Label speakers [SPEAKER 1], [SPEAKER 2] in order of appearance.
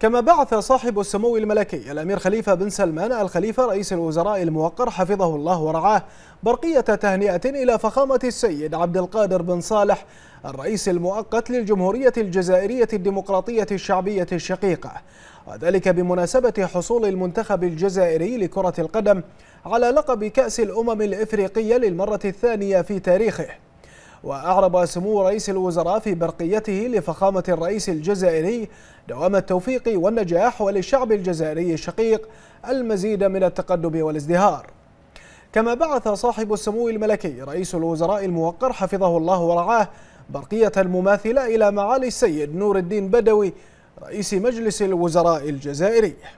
[SPEAKER 1] كما بعث صاحب السمو الملكي الأمير خليفة بن سلمان الخليفة رئيس الوزراء الموقر حفظه الله ورعاه برقية تهنئة إلى فخامة السيد عبد القادر بن صالح الرئيس المؤقت للجمهورية الجزائرية الديمقراطية الشعبية الشقيقة وذلك بمناسبة حصول المنتخب الجزائري لكرة القدم على لقب كأس الأمم الإفريقية للمرة الثانية في تاريخه وأعرب سمو رئيس الوزراء في برقيته لفخامة الرئيس الجزائري دوام التوفيق والنجاح وللشعب الجزائري الشقيق المزيد من التقدم والازدهار كما بعث صاحب السمو الملكي رئيس الوزراء الموقر حفظه الله ورعاه برقية مماثلة إلى معالي السيد نور الدين بدوي رئيس مجلس الوزراء الجزائري